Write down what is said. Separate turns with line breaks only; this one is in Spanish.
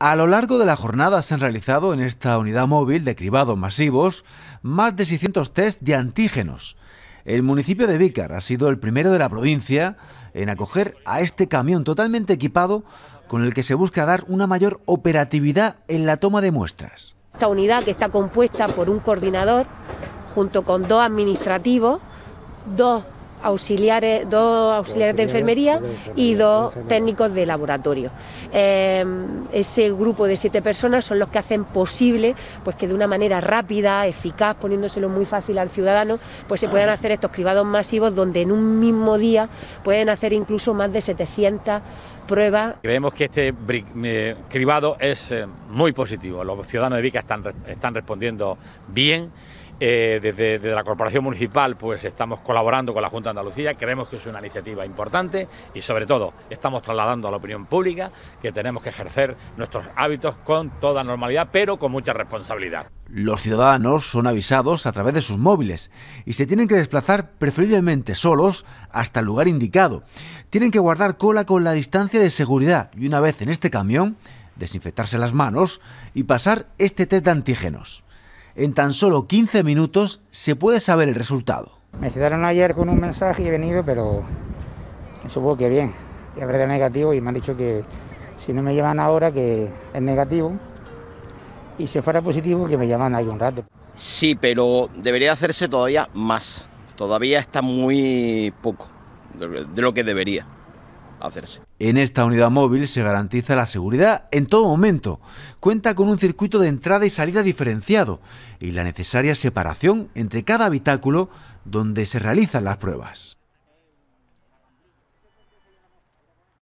A lo largo de la jornada se han realizado en esta unidad móvil de cribados masivos más de 600 test de antígenos. El municipio de Vícar ha sido el primero de la provincia en acoger a este camión totalmente equipado con el que se busca dar una mayor operatividad en la toma de muestras.
Esta unidad que está compuesta por un coordinador junto con dos administrativos, dos auxiliares, dos auxiliares de enfermería y dos técnicos de laboratorio. Eh, ese grupo de siete personas son los que hacen posible pues que de una manera rápida, eficaz, poniéndoselo muy fácil al ciudadano, pues se puedan hacer estos cribados masivos donde en un mismo día pueden hacer incluso más de 700 pruebas.
Creemos que este eh, cribado es eh, muy positivo. Los ciudadanos de Vica están, están respondiendo bien eh, desde, la Corporación Municipal pues estamos colaborando con la Junta de Andalucía, creemos que es una iniciativa importante y sobre todo estamos trasladando a la opinión pública que tenemos que ejercer nuestros hábitos con toda normalidad pero con mucha responsabilidad.
Los ciudadanos son avisados a través de sus móviles y se tienen que desplazar preferiblemente solos hasta el lugar indicado. Tienen que guardar cola con la distancia de seguridad y una vez en este camión, desinfectarse las manos y pasar este test de antígenos. En tan solo 15 minutos se puede saber el resultado.
Me citaron ayer con un mensaje y he venido, pero supongo que bien. que habrá negativo y me han dicho que si no me llevan ahora, que es negativo. Y si fuera positivo, que me llaman ahí un rato.
Sí, pero debería hacerse todavía más. Todavía está muy poco de lo que debería.
En esta unidad móvil se garantiza la seguridad en todo momento. Cuenta con un circuito de entrada y salida diferenciado y la necesaria separación entre cada habitáculo donde se realizan las pruebas.